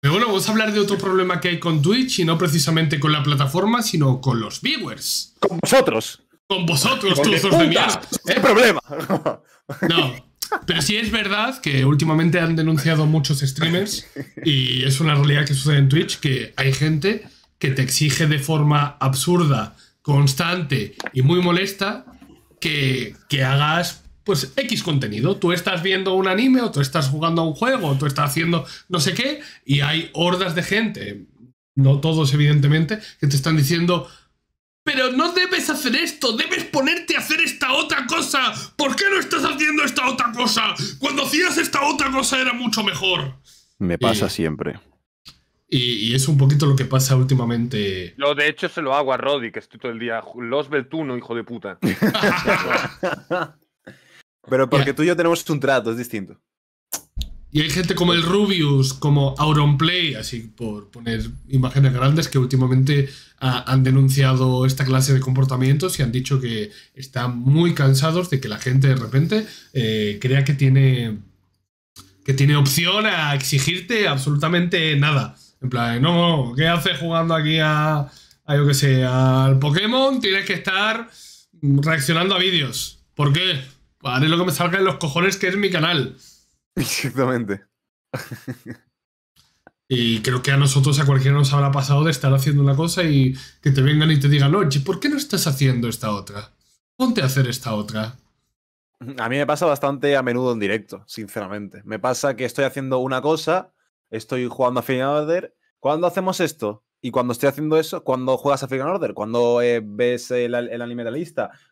Pero bueno, vamos a hablar de otro problema que hay con Twitch y no precisamente con la plataforma, sino con los viewers. Con vosotros. Con vosotros, tú de mierda. problema? No. Pero sí es verdad que últimamente han denunciado muchos streamers y es una realidad que sucede en Twitch que hay gente que te exige de forma absurda, constante y muy molesta que, que hagas pues X contenido. Tú estás viendo un anime o tú estás jugando a un juego o tú estás haciendo no sé qué y hay hordas de gente, no todos evidentemente, que te están diciendo, pero no debes hacer esto, debes ponerte a hacer esta otra cosa. ¿Por qué no estás haciendo esta otra cosa? Cuando hacías esta otra cosa era mucho mejor. Me pasa siempre. Y, es un poquito lo que pasa últimamente. lo de hecho, se lo hago a Roddy, que estoy todo el día. Los Beltuno, hijo de puta. Pero porque tú y yo tenemos un trato, es distinto. Y hay gente como el Rubius, como Auronplay, así por poner imágenes grandes, que últimamente ah, han denunciado esta clase de comportamientos y han dicho que están muy cansados de que la gente de repente eh, crea que tiene, que tiene opción a exigirte absolutamente nada. En plan, no, ¿qué haces jugando aquí a, a yo que sé, al Pokémon? Tienes que estar reaccionando a vídeos. ¿Por qué? Pues haré lo que me salga en los cojones, que es mi canal. Exactamente. Y creo que a nosotros, a cualquiera nos habrá pasado de estar haciendo una cosa y que te vengan y te digan, oye, ¿por qué no estás haciendo esta otra? Ponte a hacer esta otra. A mí me pasa bastante a menudo en directo, sinceramente. Me pasa que estoy haciendo una cosa, estoy jugando a Final Order. ¿Cuándo hacemos esto? Y cuando estoy haciendo eso, cuando juegas a African Order, cuando eh, ves el, el,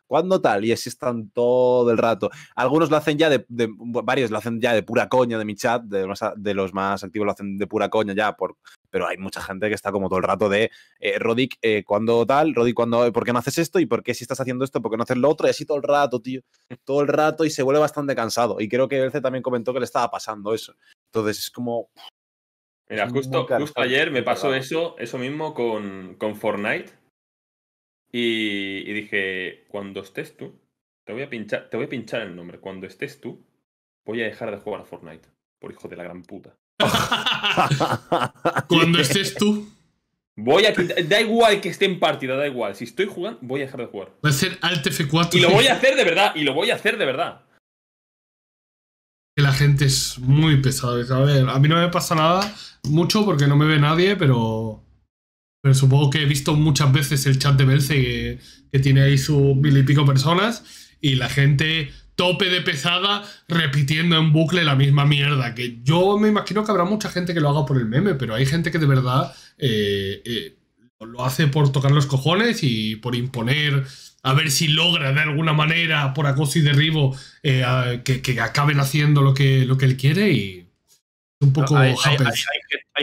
cuando tal, y así están todo el rato. Algunos lo hacen ya de, varios lo hacen ya de pura coña de mi chat, de, los más activos lo hacen de pura coña ya, por, pero hay mucha gente que está como todo el rato de Rodik, eh, Rodic, eh, cuando tal, Rodic, cuando, ¿por qué no haces esto? ¿Y por qué si estás haciendo esto? ¿Por qué no haces lo otro? Y así todo el rato, tío, todo el rato, y se vuelve bastante cansado. Y creo que Elce también comentó que le estaba pasando eso. Entonces es como, Mira, justo, ayer me pasó eso, eso mismo con, con Fortnite. Y, dije, cuando estés tú, te voy, a pinchar, te voy a pinchar el nombre. Cuando estés tú, voy a dejar de jugar a Fortnite. Por hijo de la gran puta. cuando estés tú. Voy a da igual que esté en partida, da igual. Si estoy jugando, voy a dejar de jugar. Voy a hacer Alt F4. Y lo voy a hacer de verdad, y lo voy a hacer de verdad la gente es muy pesada. A ver, a mí no me pasa nada mucho porque no me ve nadie, pero, supongo que he visto muchas veces el chat de Belce que, tiene ahí sus mil y pico personas y la gente tope de pesada repitiendo en bucle la misma mierda. Que yo me imagino que habrá mucha gente que lo haga por el meme, pero hay gente que de verdad eh, eh, lo hace por tocar los cojones y por imponer a ver si logra de alguna manera, por acoso y derribo, eh, que, que, acaben haciendo lo que, lo que él quiere y poco hay,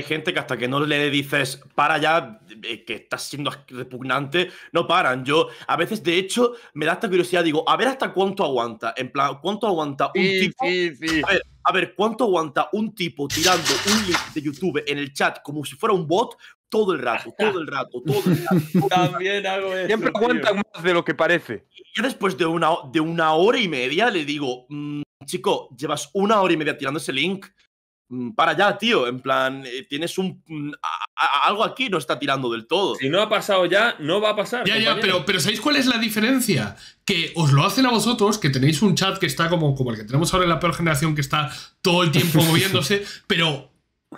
gente que hasta que no le dices para ya, eh, que estás siendo repugnante, no paran. Yo a veces, de hecho, me da esta curiosidad, digo, a ver hasta cuánto aguanta. En plan, ¿cuánto aguanta un tipo? A, ver, ¿cuánto aguanta un tipo tirando un link de YouTube en el chat como si fuera un bot? Todo el rato, todo el rato, todo el rato. También hago eso. Siempre aguanta más de lo que parece. yo después de una, de una hora y media le digo, mm, chico, llevas una hora y media tirando ese link Mm, para allá, tío. En plan, eh, tienes un. Mm, algo aquí no está tirando del todo. Si no ha pasado ya, no va a pasar. Ya, ya, pero, pero ¿sabéis cuál es la diferencia? Que os lo hacen a vosotros, que tenéis un chat que está como, como el que tenemos ahora en la peor generación, que está todo el tiempo moviéndose, pero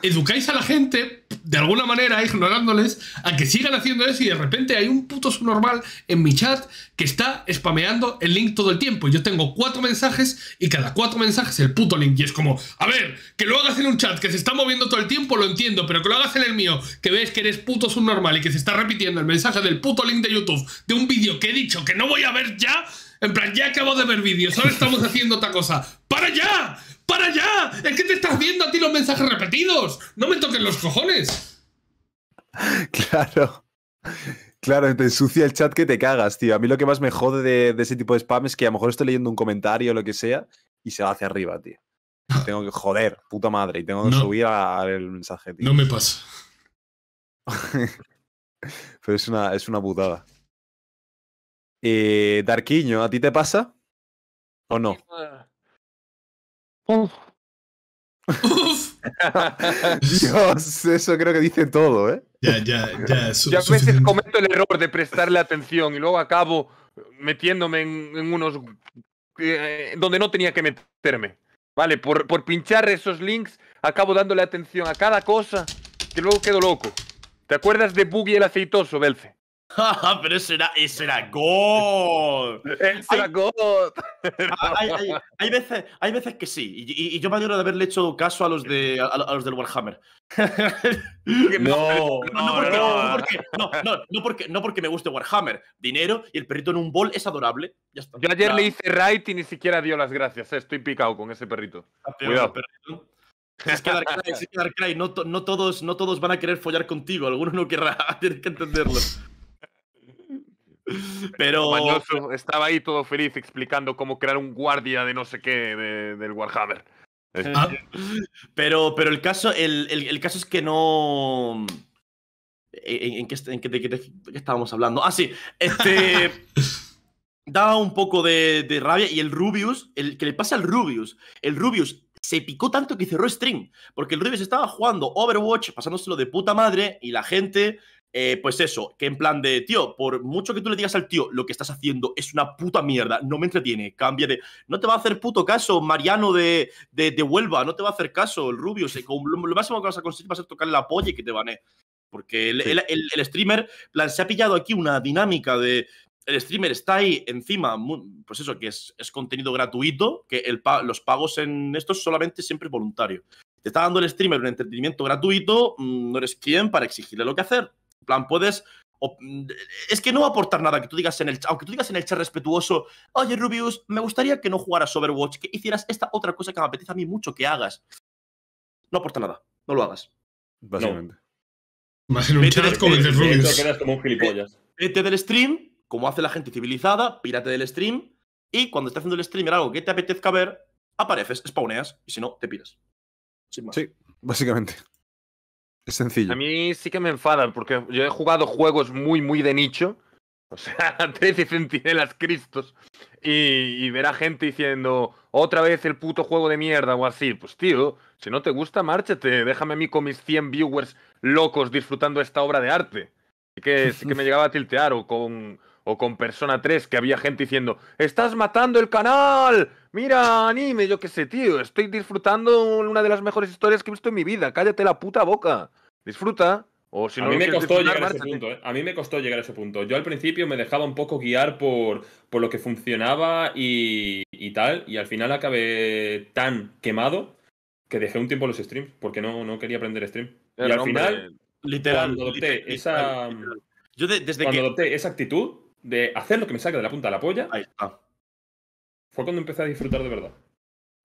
educáis a la gente de alguna manera, ignorándoles, a que sigan haciendo eso y de repente hay un puto subnormal en mi chat que está spameando el link todo el tiempo. Yo tengo cuatro mensajes y cada cuatro mensajes el puto link. Y es como, a ver, que lo hagas en un chat que se está moviendo todo el tiempo, lo entiendo, pero que lo hagas en el mío, que ves que eres puto subnormal y que se está repitiendo el mensaje del puto link de YouTube de un vídeo que he dicho que no voy a ver ya. En plan, ya acabo de ver vídeos, ahora estamos haciendo otra cosa. ¡Para ya! ¡Para ya! ¡Es que te estás viendo a ti los mensajes repetidos! ¡No me toques los cojones! Claro. Claro, te ensucia el chat que te cagas, tío. A mí lo que más me jode de, ese tipo de spam es que a lo mejor estoy leyendo un comentario o lo que sea y se va hacia arriba, tío. Tengo que joder, puta madre, y tengo que a subir el mensaje, tío. No me pasa. Pero es una, es una putada. Eh, Darquiño, ¿a ti te pasa? ¿O no? Uf. Dios, eso creo que dice todo, ¿eh? Ya, ya, ya. Yo a veces cometo el error de prestarle atención y luego acabo metiéndome en, unos eh, donde no tenía que meterme. Vale, por, pinchar esos links acabo dándole atención a cada cosa que luego quedo loco. ¿Te acuerdas de Buggy el aceitoso, Belce? Pero ese era, ese era God. ¡Ese era God. Ah, hay, veces, hay veces que sí. Y, yo me alegro de haberle hecho caso a los, de, los del Warhammer. no, no, porque, no porque me guste Warhammer. Dinero y el perrito en un bol es adorable. Yo ayer le hice right y ni siquiera dio las gracias. Eh. Estoy picado con ese perrito. Ah, Cuidado. Es que Darkrai, no, todos, no todos van a querer follar contigo. Algunos no querrá. Tienes que entenderlo. Pero. estaba ahí todo feliz explicando cómo crear un guardia de no sé qué del Warhammer. Ah. pero, pero el caso, el, caso es que no. Eh, ¿En, de, qué, estábamos hablando? Ah, sí. Este. daba un poco de, rabia y el Rubius, el que le pasa al Rubius, el Rubius se picó tanto que cerró stream, porque el Rubius estaba jugando Overwatch, pasándoselo de puta madre y la gente eh, pues eso, que en plan de, tío, por mucho que tú le digas al tío, lo que estás haciendo es una puta mierda, no me entretiene, cambia de, no te va a hacer puto caso Mariano de, Huelva, no te va a hacer caso el Rubio, lo, máximo que vas a conseguir va a ser el apoyo que te a. Porque el, el, streamer, plan, se ha pillado aquí una dinámica de, el streamer está ahí encima, pues eso, que es, contenido gratuito, que el, los pagos en esto solamente siempre es voluntario. Te está dando el streamer un entretenimiento gratuito, mm, no eres quien para exigirle lo que hacer. En plan, puedes... es que no va aportar nada que tú digas en el aunque tú digas en el chat respetuoso, oye Rubius, me gustaría que no jugaras Overwatch, que hicieras esta otra cosa que me apetece a mí mucho que hagas. No aporta nada, no lo hagas. Básicamente. Más en un chat como el de Rubius. Vete del stream, como hace la gente civilizada, pírate del stream, y cuando esté haciendo el streamer algo que te apetezca ver, apareces, spawneas, y si no, te piras. Sí, básicamente. Es sencillo. A mí sí que me enfadan, porque yo he jugado juegos muy, muy de nicho. O sea, 13 centinelas cristos. Y, ver a gente diciendo otra vez el puto juego de mierda o así. Pues tío, si no te gusta, márchate. Déjame a mí con mis 100 viewers locos disfrutando esta obra de arte. que sí que me llegaba a tiltear o con o con Persona 3, que había gente diciendo, estás matando el canal, mira anime, yo qué sé, tío, estoy disfrutando una de las mejores historias que he visto en mi vida, cállate la puta boca, disfruta. O a mí me costó llegar a ese punto, ¿eh? a mí me costó llegar a ese punto. Yo al principio me dejaba un poco guiar por, por lo que funcionaba y, y tal, y al final acabé tan quemado que dejé un tiempo los streams, porque no, no quería aprender stream. y al final, literal, cuando esa... Yo desde adopté esa actitud, de hacer lo que me saque de la punta de la polla. Ahí está. Fue cuando empecé a disfrutar de verdad.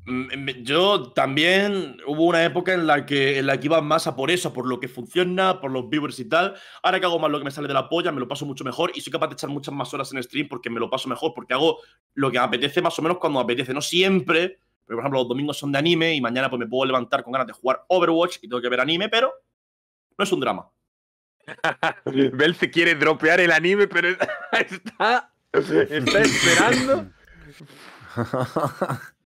Mm, yo también hubo una época en la que la iba más a por eso, por lo que funciona, por los viewers y tal. Ahora que hago más lo que me sale de la polla, me lo paso mucho mejor y soy capaz de echar muchas más horas en stream porque me lo paso mejor, porque hago lo que me apetece más o menos cuando me apetece, no siempre. Pero, por ejemplo, los domingos son de anime y mañana pues me puedo levantar con ganas de jugar Overwatch y tengo que ver anime, pero no es un drama. Bel se quiere dropear el anime, pero está, está esperando.